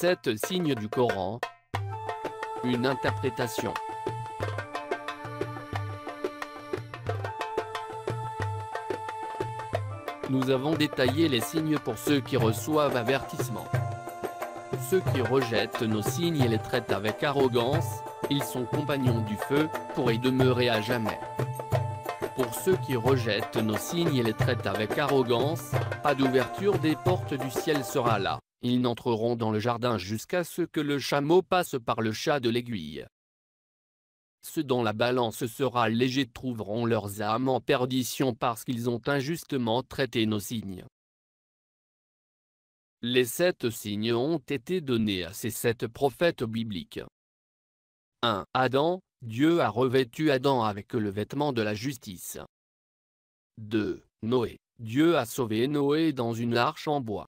Sept signes du Coran. Une interprétation. Nous avons détaillé les signes pour ceux qui reçoivent avertissement. Ceux qui rejettent nos signes et les traitent avec arrogance, ils sont compagnons du feu, pour y demeurer à jamais. Pour ceux qui rejettent nos signes et les traitent avec arrogance, pas d'ouverture des portes du ciel sera là. Ils n'entreront dans le jardin jusqu'à ce que le chameau passe par le chat de l'aiguille. Ceux dont la balance sera léger trouveront leurs âmes en perdition parce qu'ils ont injustement traité nos signes. Les sept signes ont été donnés à ces sept prophètes bibliques. 1. Adam, Dieu a revêtu Adam avec le vêtement de la justice. 2. Noé, Dieu a sauvé Noé dans une arche en bois.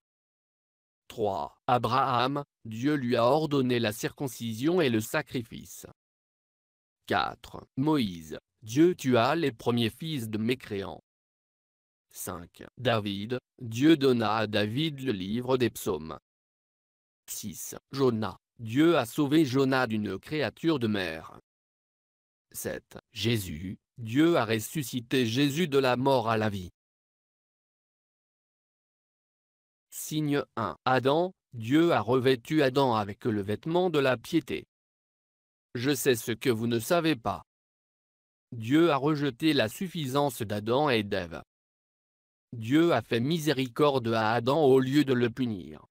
3. Abraham, Dieu lui a ordonné la circoncision et le sacrifice. 4. Moïse, Dieu tua les premiers fils de mécréants. 5. David, Dieu donna à David le livre des psaumes. 6. Jonah, Dieu a sauvé Jonah d'une créature de mer. 7. Jésus, Dieu a ressuscité Jésus de la mort à la vie. Signe 1. Adam, Dieu a revêtu Adam avec le vêtement de la piété. Je sais ce que vous ne savez pas. Dieu a rejeté la suffisance d'Adam et d'Ève. Dieu a fait miséricorde à Adam au lieu de le punir.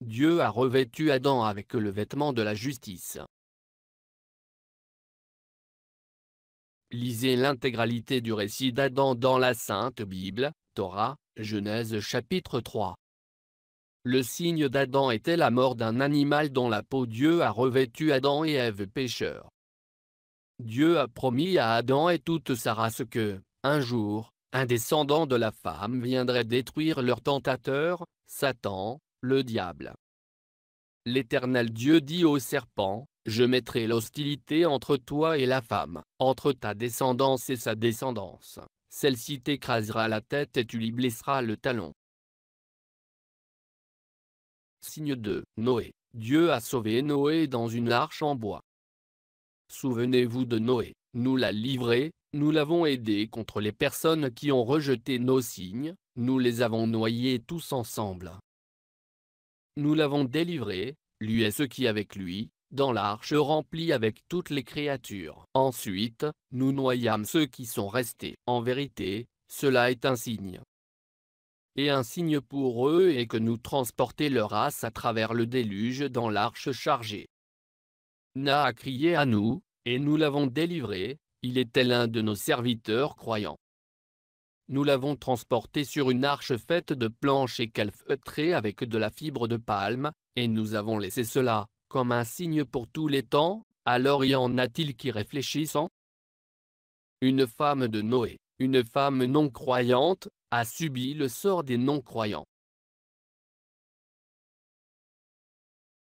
Dieu a revêtu Adam avec le vêtement de la justice. Lisez l'intégralité du récit d'Adam dans la Sainte Bible, Torah, Genèse chapitre 3. Le signe d'Adam était la mort d'un animal dont la peau Dieu a revêtu Adam et Ève pécheurs. Dieu a promis à Adam et toute sa race que, un jour, un descendant de la femme viendrait détruire leur tentateur, Satan, le diable. L'Éternel Dieu dit au serpent, Je mettrai l'hostilité entre toi et la femme, entre ta descendance et sa descendance. Celle-ci t'écrasera la tête et tu lui blesseras le talon. Signe 2. Noé. Dieu a sauvé Noé dans une arche en bois. Souvenez-vous de Noé, nous l'a livré, nous l'avons aidé contre les personnes qui ont rejeté nos signes, nous les avons noyés tous ensemble. Nous l'avons délivré, lui et ceux qui avec lui, dans l'arche remplie avec toutes les créatures. Ensuite, nous noyâmes ceux qui sont restés. En vérité, cela est un signe. Et un signe pour eux est que nous transporter leur race à travers le déluge dans l'arche chargée. Na a crié à nous, et nous l'avons délivré, il était l'un de nos serviteurs croyants. Nous l'avons transporté sur une arche faite de planches et calfeutrée avec de la fibre de palme, et nous avons laissé cela, comme un signe pour tous les temps, alors y en a-t-il qui réfléchissent en hein Une femme de Noé, une femme non croyante, a subi le sort des non-croyants.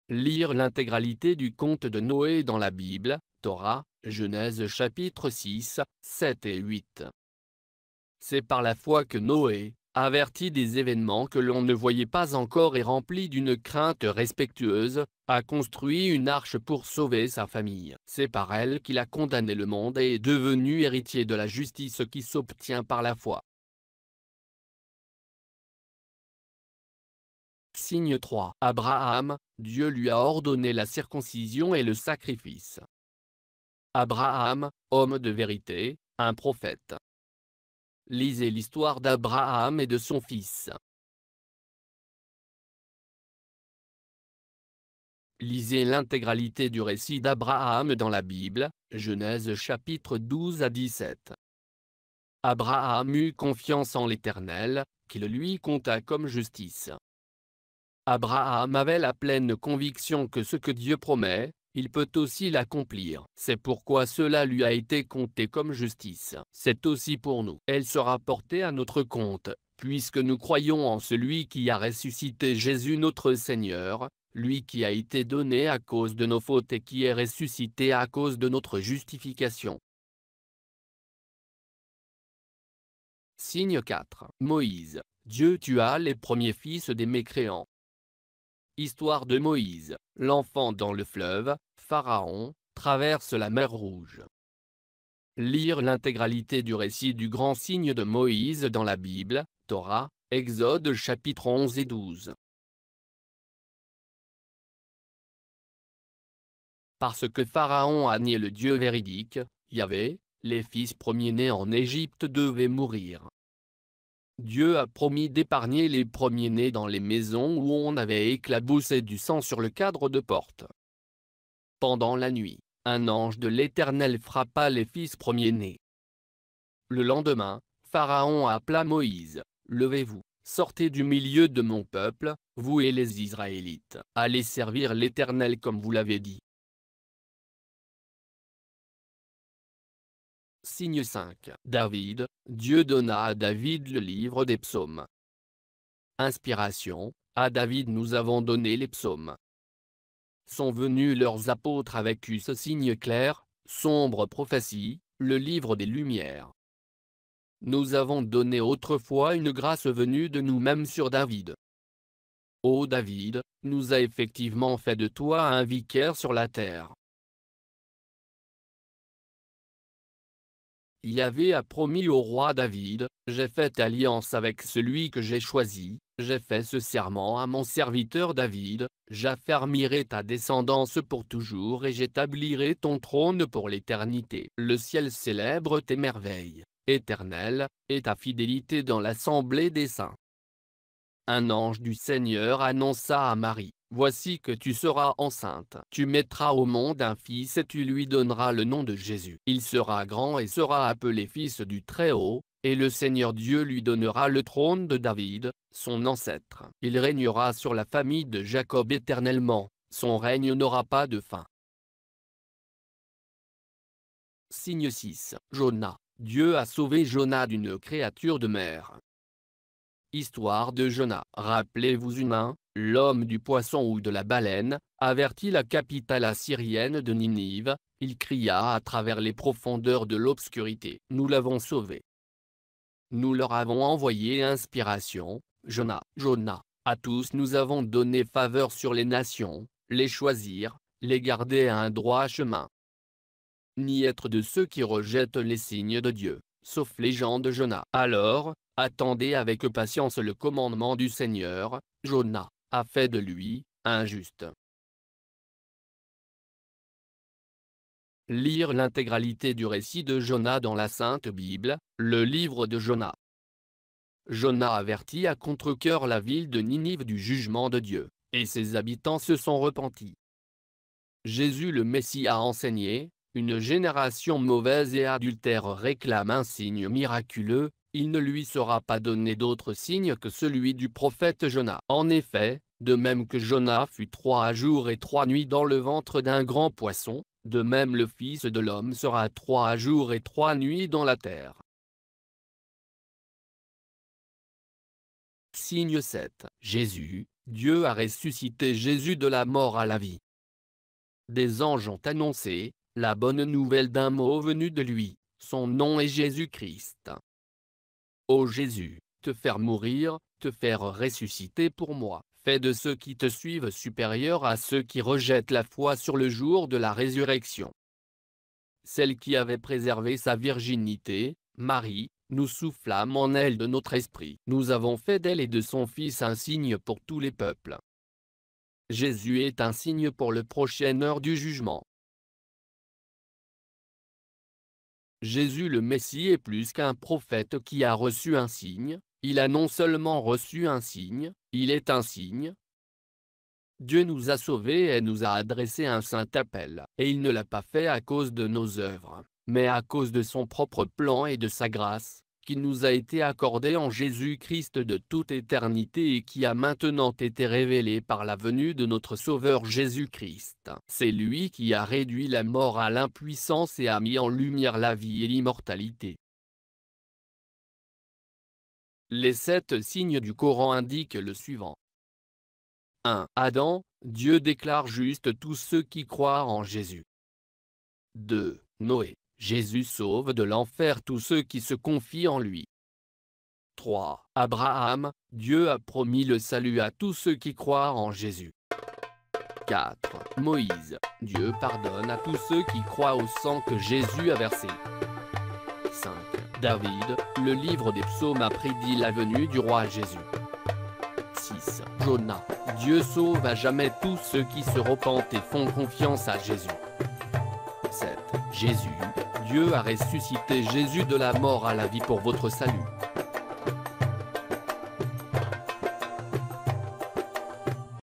Lire l'intégralité du conte de Noé dans la Bible, Torah, Genèse chapitre 6, 7 et 8. C'est par la foi que Noé, averti des événements que l'on ne voyait pas encore et rempli d'une crainte respectueuse, a construit une arche pour sauver sa famille. C'est par elle qu'il a condamné le monde et est devenu héritier de la justice qui s'obtient par la foi. Signe 3. Abraham, Dieu lui a ordonné la circoncision et le sacrifice. Abraham, homme de vérité, un prophète. Lisez l'histoire d'Abraham et de son fils. Lisez l'intégralité du récit d'Abraham dans la Bible, Genèse chapitre 12 à 17. Abraham eut confiance en l'Éternel, qui le lui compta comme justice. Abraham avait la pleine conviction que ce que Dieu promet, il peut aussi l'accomplir. C'est pourquoi cela lui a été compté comme justice. C'est aussi pour nous. Elle sera portée à notre compte, puisque nous croyons en celui qui a ressuscité Jésus notre Seigneur, lui qui a été donné à cause de nos fautes et qui est ressuscité à cause de notre justification. Signe 4. Moïse. Dieu tua les premiers fils des mécréants. Histoire de Moïse, l'enfant dans le fleuve, Pharaon, traverse la mer Rouge. Lire l'intégralité du récit du grand signe de Moïse dans la Bible, Torah, Exode chapitre 11 et 12. Parce que Pharaon a nié le Dieu véridique, Yahvé, les fils premiers-nés en Égypte devaient mourir. Dieu a promis d'épargner les premiers-nés dans les maisons où on avait éclaboussé du sang sur le cadre de porte. Pendant la nuit, un ange de l'Éternel frappa les fils premiers-nés. Le lendemain, Pharaon appela Moïse, Levez-vous, sortez du milieu de mon peuple, vous et les Israélites, allez servir l'Éternel comme vous l'avez dit. Signe 5. David, Dieu donna à David le livre des psaumes. Inspiration, à David nous avons donné les psaumes. Sont venus leurs apôtres avec ce signe clair, sombre prophétie, le livre des Lumières. Nous avons donné autrefois une grâce venue de nous-mêmes sur David. Ô David, nous a effectivement fait de toi un vicaire sur la terre. Yahvé a promis au roi David, J'ai fait alliance avec celui que j'ai choisi, j'ai fait ce serment à mon serviteur David, j'affermirai ta descendance pour toujours et j'établirai ton trône pour l'éternité. Le ciel célèbre tes merveilles, Éternel, et ta fidélité dans l'assemblée des saints un ange du Seigneur annonça à Marie, Voici que tu seras enceinte. Tu mettras au monde un fils et tu lui donneras le nom de Jésus. Il sera grand et sera appelé fils du Très-Haut, et le Seigneur Dieu lui donnera le trône de David, son ancêtre. Il régnera sur la famille de Jacob éternellement, son règne n'aura pas de fin. Signe 6. Jonah Dieu a sauvé Jonah d'une créature de mer. Histoire de Jonah. Rappelez-vous humain, l'homme du poisson ou de la baleine, avertit la capitale assyrienne de Ninive, il cria à travers les profondeurs de l'obscurité. Nous l'avons sauvé. Nous leur avons envoyé inspiration, Jonah. Jonah, à tous nous avons donné faveur sur les nations, les choisir, les garder à un droit chemin. Ni être de ceux qui rejettent les signes de Dieu, sauf les gens de Jonah. Alors, attendez avec patience le commandement du Seigneur, Jonah, a fait de lui, injuste. Lire l'intégralité du récit de Jonah dans la Sainte Bible, le livre de Jonah Jonas avertit à contre-cœur la ville de Ninive du jugement de Dieu, et ses habitants se sont repentis. Jésus le Messie a enseigné, une génération mauvaise et adultère réclame un signe miraculeux, il ne lui sera pas donné d'autre signe que celui du prophète Jonas. En effet, de même que Jonas fut trois jours et trois nuits dans le ventre d'un grand poisson, de même le Fils de l'homme sera trois jours et trois nuits dans la terre. Signe 7. Jésus, Dieu a ressuscité Jésus de la mort à la vie. Des anges ont annoncé, la bonne nouvelle d'un mot venu de lui, son nom est Jésus-Christ. Ô Jésus, te faire mourir, te faire ressusciter pour moi. Fais de ceux qui te suivent supérieurs à ceux qui rejettent la foi sur le jour de la résurrection. Celle qui avait préservé sa virginité, Marie, nous soufflâmes en elle de notre esprit. Nous avons fait d'elle et de son Fils un signe pour tous les peuples. Jésus est un signe pour le prochain heure du jugement. Jésus le Messie est plus qu'un prophète qui a reçu un signe, il a non seulement reçu un signe, il est un signe. Dieu nous a sauvés et nous a adressé un saint appel, et il ne l'a pas fait à cause de nos œuvres, mais à cause de son propre plan et de sa grâce qui nous a été accordé en Jésus-Christ de toute éternité et qui a maintenant été révélé par la venue de notre Sauveur Jésus-Christ. C'est lui qui a réduit la mort à l'impuissance et a mis en lumière la vie et l'immortalité. Les sept signes du Coran indiquent le suivant. 1. Adam, Dieu déclare juste tous ceux qui croient en Jésus. 2. Noé, Jésus sauve de l'enfer tous ceux qui se confient en lui. 3. Abraham, Dieu a promis le salut à tous ceux qui croient en Jésus. 4. Moïse, Dieu pardonne à tous ceux qui croient au sang que Jésus a versé. 5. David, le livre des psaumes a prédit la venue du roi Jésus. 6. Jonah, Dieu sauve à jamais tous ceux qui se repentent et font confiance à Jésus. 7. Jésus Dieu a ressuscité Jésus de la mort à la vie pour votre salut.